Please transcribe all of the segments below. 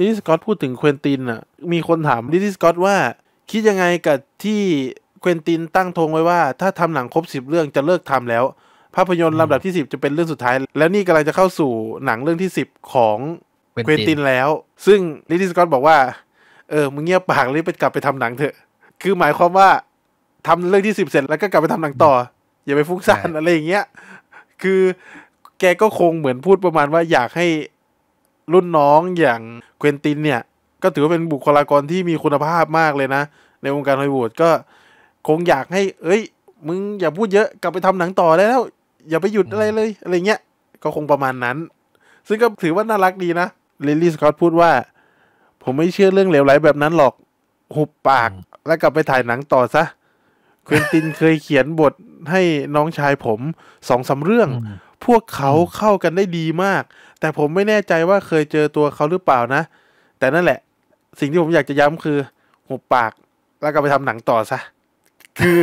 ลิสกอตพูดถึงเควินตินอ่ะมีคนถามลิสกอตว่า คิดยังไงกับที่เควินตินตั้งธงไว้ว่า ถ้าทำหนังครบสิบเรื่องจะเลิกทำแล้วภาพยนตร์ลำดับที่สิบจะเป็นเรื่องสุดท้าย แล้วนี่กำลังจะเข้าสู่หนังเรื่องที่สิบของเควินตินแล้ว ซึ่งลิสกอตบอกว่าเออมึงเงียบปากเลยไปกลับไปทำหนังเถอะ คือหมายความว่าทำเรื่องที่สิบเสร็จแล้วก็กลับไปทำหนังต่อ อย่าไปฟุ้งซ่านอะไรอย่างเงี้ยคือแกก็คงเหมือนพูดประมาณว่าอยากใหรุ่นน้องอย่างเควินตินเนี่ย ก็ถือว่าเป็นบุคลากรที่มีคุณภาพมากเลยนะ ในวงการฮอลลีวูดก็ คงอยากให้ เอ้ย มึงอย่าพูดเยอะ กลับไปทำหนังต่อได้แล้ว อย่าไปหยุดอะไรเลย อะไรเงี้ย ก็คงประมาณนั้น ซึ่งก็ถือว่าน่ารักดีนะลิลลี่สกอตพูดว่า ผมไม่เชื่อเรื่องเลวไหลแบบนั้นหรอกหุบปาก แล้วกลับไปถ่ายหนังต่อซะเควินตินเคยเขียนบทให้น้องชายผมสองสาเรื่องพวกเขาเข้ากันได้ดีมาก แต่ผมไม่แน่ใจว่าเคยเจอตัวเขาหรือเปล่านะ แต่นั่นแหละ สิ่งที่ผมอยากจะย้ำคือหุบปาก แล้วก็ไปทำหนังต่อซะคือ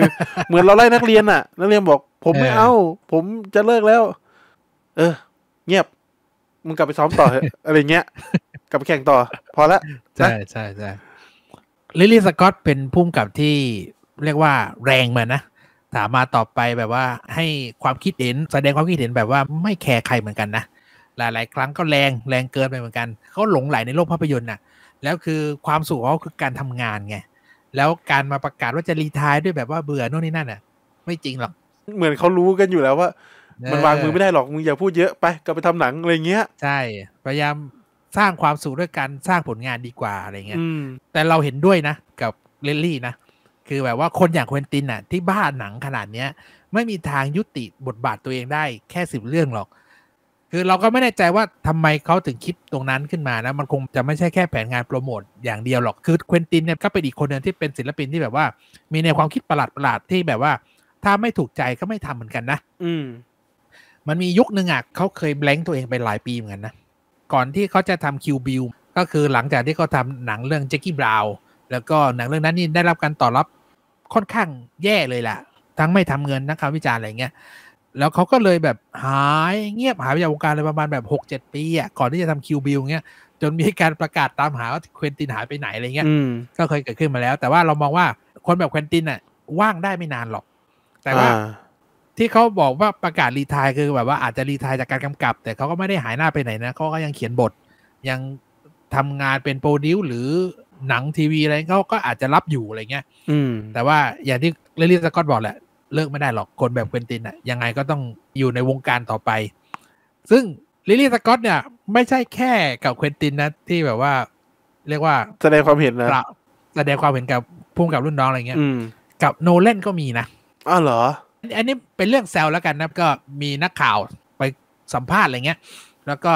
เหมือนเราไล่นักเรียนอะนักเรียนบอก ผมไม่เอา ผมจะเลิกแล้ว เออ เงียบมึงกลับไปซ้อมต่อเถอะอะไรเงี้ย กลับไปแข่งต่อ พอละใช่ใช่ใช่ลิลลี่สกอตเป็นพุ่กกับที่เรียกว่า แรงมานะถามมาตอบไปแบบว่าให้ความคิดเห็นแสดงความคิดเห็นแบบว่าไม่แคร์ใครเหมือนกันนะหลายๆครั้งก็แรงแรงเกินไปเหมือนกันเขาหลงไหลในโลกภาพยนตร์น่ะ แล้วคือความสุขเขาคือการทำงานไง แล้วการมาประกาศว่าจะรีทายด้วยแบบว่าเบื่อโน่นนี่นั่นน่ะ ไม่จริงหรอก เหมือนเขารู้กันอยู่แล้วว่า มันวางมือไม่ได้หรอกมึงอย่าพูดเยอะไปก็ไปทำหนังอะไรเงี้ย ใช่ พยายามสร้างความสุขด้วยการสร้างผลงานดีกว่าอะไรเงี้ยแต่เราเห็นด้วยนะ กับเลนลี่นะคือแบบว่าคนอย่างเควินตินอ่ะ ที่บ้าหนังขนาดเนี้ย ไม่มีทางยุติบทบาทตัวเองได้แค่สิบเรื่องหรอก คือเราก็ไม่แน่ใจว่าทำไมเขาถึงคิดตรงนั้นขึ้นมานะมันคงจะไม่ใช่แค่แผนงานโปรโมตอย่างเดียวหรอกคือเควินตินเนี่ยก็เป็นอีกคนหนึ่งที่เป็นศิลปินที่แบบว่า มีในความคิดประหลาดประหลาดที่แบบว่า ถ้าไม่ถูกใจก็ไม่ทำเหมือนกันนะอืมมันมียุคหนึ่งอ่ะเขาเคยแบงค์ตัวเองไปหลายปีเหมือนกันนะก่อนที่เขาจะทำคิวบิลก็คือหลังจากที่เขาทำหนังเรื่องแจ็คกี้บราวน์แล้วก็หนังเรื่องนั้นนี่ได้รับการตอบรับค่อนข้างแย่เลยล่ะ ทั้งไม่ทำเงินนักข่าววิจารณ์อะไรเงี้ยแล้วเขาก็เลยแบบหายเงียบหายไปจากวงการเลยประมาณแบบหกเจ็ดปีอ่ะ ก่อนที่จะทำคิวบิลเงี้ยจนมีการประกาศตามหาว่าเควินตินหายไปไหนอะไรเงี้ยก็เคยเกิดขึ้นมาแล้วแต่ว่าเรามองว่าคนแบบเควินตินอ่ะว่างได้ไม่นานหรอก แต่ว่าที่เขาบอกว่าประกาศรีทายคือแบบว่าอาจจะรีทายจากการกำกับ แต่เขาก็ไม่ได้หายหน้าไปไหนนะเขาก็ยังเขียนบท ยังทำงานเป็นโปรดิวหรือหนังทีวีอะไรเขาก็อาจจะรับอยู่อะไรเงี้ย แต่ว่าอย่างที่เลลี่สกอตบอกแหละเลิกไม่ได้หรอกคนแบบเควินตินอะยังไงก็ต้องอยู่ในวงการต่อไป ซึ่งลิลลี่สกอตเนี่ยไม่ใช่แค่กับเควินตินนะ ที่แบบว่า เรียกว่าแสดงความเห็นนะแสดงความเห็นกับพุ่มกับรุ่นน้อง อะไรเงี้ย กับโนเลนก็มีนะ อ้าวเหรอ อันนี้เป็นเรื่องแซวแล้วกันนะก็มีนักข่าวไปสัมภาษณ์อะไรเงี้ย แล้วก็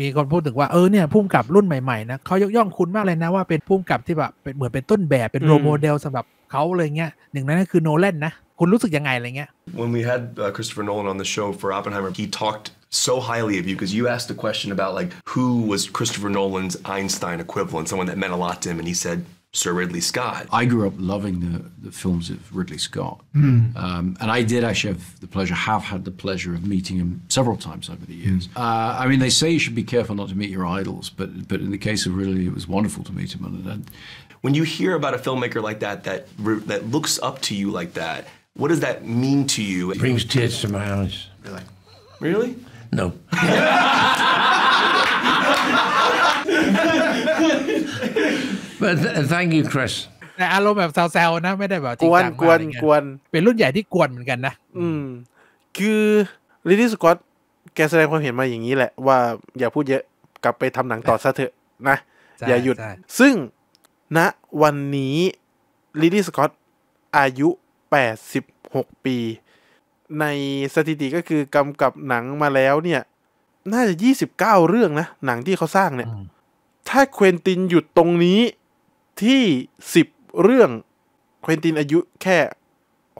มีคนพูดถึงว่าเออเนี่ยพุ่มกับรุ่นใหม่ๆนะเขายกย่องคุณมากเลยนะว่าเป็นพุ่มกับที่แบบเป็นเหมือนเป็นต้นแบบเป็นโรโมเดลสำหรับเขาเลยเงี้ยหนึ่งนั้นก็คือโนแลนนะคุณรู้สึกยังไงอะไรเงี้ย When we had uh, Christopher Nolan on the show for Oppenheimer he talked so highly of you because you asked the question about like who was Christopher Nolan's Einstein equivalent, someone that meant a lot to him, and he said Sir Ridley Scott. I grew up loving the, the films of Ridley Scott. Mm. Um, and I did actually have the pleasure, have had the pleasure of meeting him several times over the years. Mm. Uh, I mean, they say you should be careful not to meet your idols, but, but in the case of Ridley, it was wonderful to meet him. And, and when you hear about a filmmaker like that, that, that looks up to you like that, what does that mean to you? It brings tears to my eyes. Really? Really? No. But th- a n k you Chris แต่อารมณ์แบบแซวๆนะ ไม่ได้แบบจริงจังกวนกวยเป็นรุ่นใหญ่ที่กวนเหมือนกันนะ อืม คือลิลี่สกอตแกแสดงความเห็นมาอย่างนี้แหละว่าอย่าพูดเยอะกลับไปทำหนังต่อซะเถอะนะ อย่าหยุด ซึ่งณนะวันนี้ลิลี่สกอตอายุ 86 ปี ในสถิติก็คือกำกับหนังมาแล้วเนี่ย น่าจะ 29 เรื่องนะ หนังที่เขาสร้างเนี่ย ถ้าเควินตินหยุดตรงนี้ที่ 10 เรื่องเควินตินอายุแค่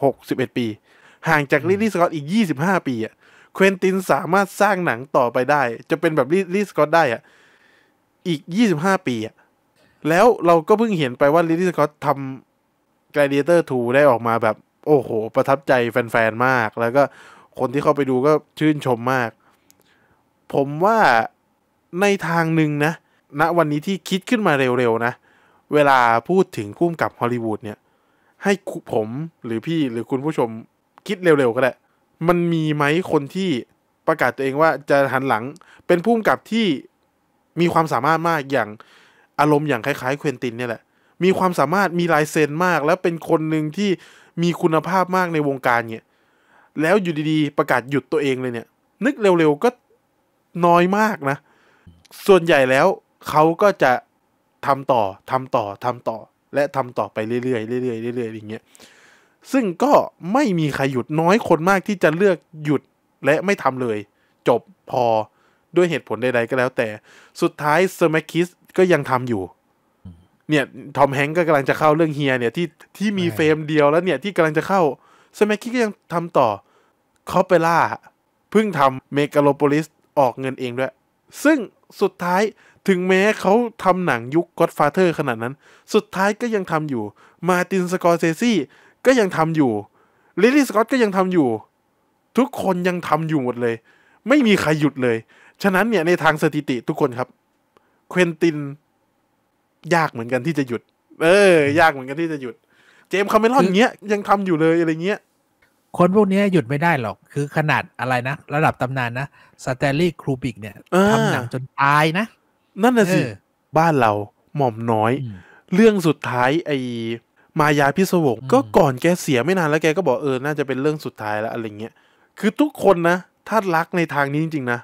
61 ปี ห่างจากลิลลี่สกอตอีก 25 ปีอะเควินตินสามารถสร้างหนังต่อไปได้ จะเป็นแบบลิลลี่สกอตได้อะอีก 25 ปีอะแล้วเราก็เพิ่งเห็นไปว่าลิลลี่สกอตทำกดียเตอร์ทูได้ออกมาแบบ โอ้โห ประทับใจแฟน ๆ มาก แล้วก็คนที่เข้าไปดูก็ชื่นชมมาก ผมว่าในทางหนึ่งนะณนะวันนี้ที่คิดขึ้นมาเร็ว ๆ นะเวลาพูดถึงพุ่มกับฮอลลีวูดเนี่ย ให้ผมหรือพี่หรือคุณผู้ชมคิดเร็วๆ ก็ได้มันมีไหมคนที่ประกาศตัวเองว่าจะหันหลัง เป็นพุ่มกับที่มีความสามารถมากอย่างอารมณ์อย่างคล้ายๆ เควินตินเนี่ยแหละ มีความสามารถมีลายเซ็นมาก แล้วเป็นคนหนึ่งที่มีคุณภาพมากในวงการเนี่ย แล้วอยู่ดีๆ ประกาศหยุดตัวเองเลยเนี่ย นึกเร็วๆก็น้อยมากนะ ส่วนใหญ่แล้วเขาก็จะทำต่อทำต่อทำต่อ และทำต่อไปเรื่อยๆเรื่อยๆเรื่อยๆอย่างเงี้ยซึ่งก็ไม่มีใครหยุดน้อยคนมากที่จะเลือกหยุดและไม่ทำเลย จบพอด้วยเหตุผลใดๆก็แล้วแต่สุดท้ายเซอร์แมคิสก็ยังทำอยู่เนี่ยทอมแฮงก์ก็กำลังจะเข้าเรื่องเฮีย เนี่ยที่ที่มีเฟรมเดียวแล้วเนี่ยที่กำลังจะเข้าเรมัมคิสก็ยังทำต่อ คอปเปล่าเพิ่งทำเมกาโลโพลิสออกเงินเองด้วยซึ่งสุดท้ายถึงแม้เขาทำหนังยุค Godfather ขนาดนั้น สุดท้ายก็ยังทำอยู่ มาตินสกอร์เซซี่ก็ยังทำอยู่ลิลลี่สกอตก็ยังทำอยู่ ทุกคนยังทำอยู่หมดเลย ไม่มีใครหยุดเลย ฉะนั้นเนี่ยในทางสถิติทุกคนครับเควินติน ยากเหมือนกันที่จะหยุด เออ ยากเหมือนกันที่จะหยุด เจมส์คาเมรอนเงี้ยยังทำอยู่เลยอะไรเงี้ยคนพวกนี้หยุดไม่ได้หรอก คือขนาดอะไรนะ ระดับตำนานนะสแตลลี่ครูบิกเนี่ย ทำหนังจนตายนะ นั่นน่ะสิ บ้านเราหม่อมน้อย เรื่องสุดท้าย ไอ้ มายาพิศวง ก็ก่อนแกเสียไม่นานแล้วแกก็บอกเออ น่าจะเป็นเรื่องสุดท้ายแล้ว อะไรเงี้ยคือทุกคนนะถ้ารักในทางนี้จริง ๆ นะ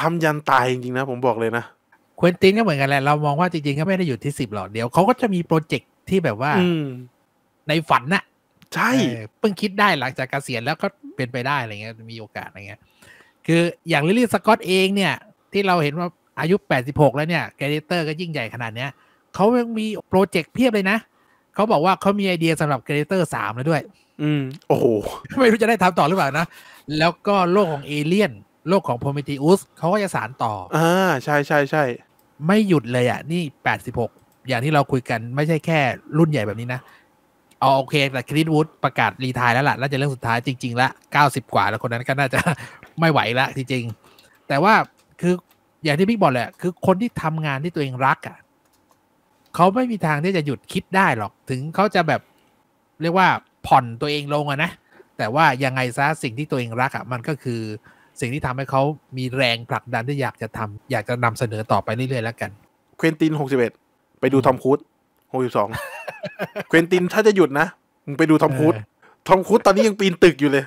ทำยันตายจริง ๆ นะ ผมบอกเลยนะควินตินก็เหมือนกันแหละเรามองว่าจริงๆเขาไม่ได้อยู่ที่สิบหรอกเดี๋ยวเขาก็จะมีโปรเจกต์ที่แบบว่าในฝันนะ่ะใช่เพิ่งคิดได้หลังจากเกษียณแล้วก็เป็นไปได้อะไรเงี้ยมีโอกาสอะไรเงี้ยคืออย่างลิลลี่สกอตเองเนี่ย ที่เราเห็นว่าอายุ 86 แล้วเนี่ยแกเดเตอร์ก็ยิ่งใหญ่ขนาดเนี้ยเขายังมีโปรเจกต์เพียบเลยนะ เขาบอกว่าเขามีไอเดียสำหรับเกรเตอร์สามแล้วด้วย อืม โอ้โหไม่รู้จะได้ทำต่อหรือเปล่านะ แล้วก็โลกของเอเลี่ยนโลกของโพเมติอุสเขาก็จะสารต่ออ่าใช่ใช่ใช่ไม่หยุดเลยอ่ะ นี่แปดสิบหกอย่างที่เราคุยกันไม่ใช่แค่ รุ่นใหญ่แบบนี้นะอ๋อโอเคแต่คริสวูดประกาศรีทายแล้วล่ะน่าจะเรื่องสุดท้ายจริงๆละเก้าสิบกว่าแล้วคนนั้นก็น่าจะไม่ไหวละจริงๆ แต่ว่าคืออย่างที่พี่บอกแหละ คือคนที่ทำงานที่ตัวเองรักอ่ะ เขาไม่มีทางที่จะหยุดคิดได้หรอกถึงเขาจะแบบเรียกว่าผ่อนตัวเองลงอะนะแต่ว่ายังไงซะสิ่งที่ตัวเองรักอ่ะมันก็คือสิ่งที่ทำให้เขามีแรงผลักดันที่อยากจะทำอยากจะนำเสนอต่อไปเรื่อยๆแล้วกันเควินตินหกสิบเอ็ดไปดูทอมครูซหกสิบสองเควินตินถ้าจะหยุดนะ มึงไปดูทอมครูซทอมครูซตอนนี้ยังปีนตึกอยู่เลย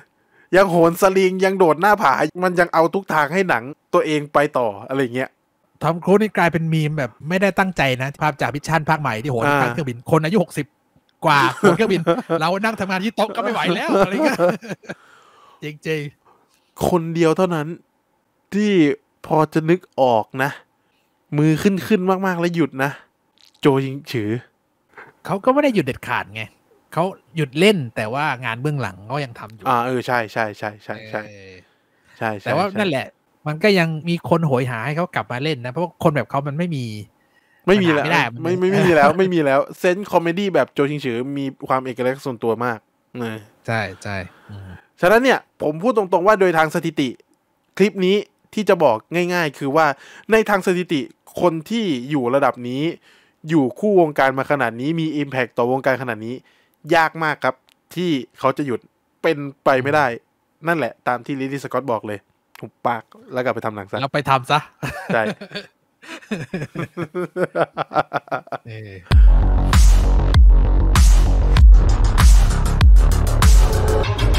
ยังโหนสลิง ยังโดดหน้าผา มันยังเอาทุกทางให้หนัง ตัวเองไปต่ออะไรเงี้ย ทอมครูซนี่กลายเป็นมีมแบบไม่ได้ตั้งใจนะภาพจากพิชชันภาคใหม่ที่โหนทางเครื่องบินคนอายุหกสิบกว่าโหนเครื่องบิน เรานั่งทำงานที่โต๊ะก็ไม่ไหวแล้วอะไรเงี้ยจริงๆคนเดียวเท่านั้น ที่พอจะนึกออกนะมือขึ้นขึ้นมากๆแล้วหยุดนะโจยิงฉือเขาก็ไม่ได้หยุดเด็ดขาดไงเขาหยุดเล่นแต่ว่างานเบื้องหลังก็ยังทำอยู่ อ่าเออใช่ใช่ใช่ใช่ใช่ ใช่แต่ว่านั่นแหละ มันก็ยังมีคนโหยหาให้เขากลับมาเล่น นะ เพราะคนแบบเขามันไม่มี ไม่มีแล้วไม่ไม่มีแล้ว ไม่มีแล้วเซนส์คอมเมดี้แบบโจชิงฉือมีความเอกลักษณ์ส่วนตัวมากนะใช่ใช่ฉะนั้นเนี่ย ผมพูดตรงๆว่าโดยทางสถิติ คลิปนี้ที่จะบอกง่าย ๆ คือว่าในทางสถิติ คนที่อยู่ระดับนี้อยู่คู่วงการมาขนาดนี้มี Impact ต่อวงการขนาดนี้ ยากมากครับที่เขาจะหยุดเป็นไปไม่ได้ นั่นแหละ ตามที่ลิลี่สกอตบอกเลย ถูกปากแล้วกลับไปทำหนังซะ แล้วไปทำซะใช่